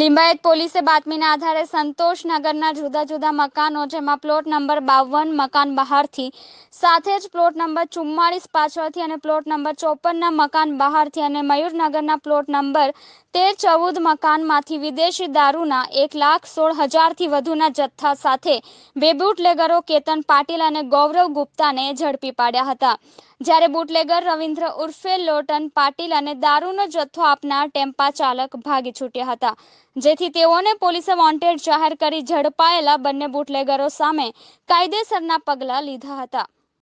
લિંબાયત પોલીસે બાતમીના આધારે સંતોષનગરના જુદા જુદા મકાનો જેમાં પ્લોટ નંબર બાવન મકાન બહારથી સાથે જ પ્લોટ નંબર ચુમ્માળીસ પાછળથી અને પ્લોટ નંબર ચોપનના મકાન બહારથી અને મયુરનગરના પ્લોટ નંબર તેર ચૌદ મકાનમાંથી વિદેશી દારૂના એક લાખ સોળ હજારથી વધુના જથ્થા સાથે બે બુટલેગરો કેતન પાટીલ અને ગૌરવ ગુપ્તાને ઝડપી પાડ્યા હતા જ્યારે બુટલેગર રવિન્દ્ર ઉર્ફે લોટન પાટીલ અને દારૂનો જથ્થો આપનાર ટેમ્પા ચાલક ભાગી છૂટ્યા હતા જેથી તેઓને પોલીસે વોન્ટેડ જાહેર કરી ઝડપાયેલા બંને બુટલેગરો સામે કાયદેસરના પગલાં લીધા હતા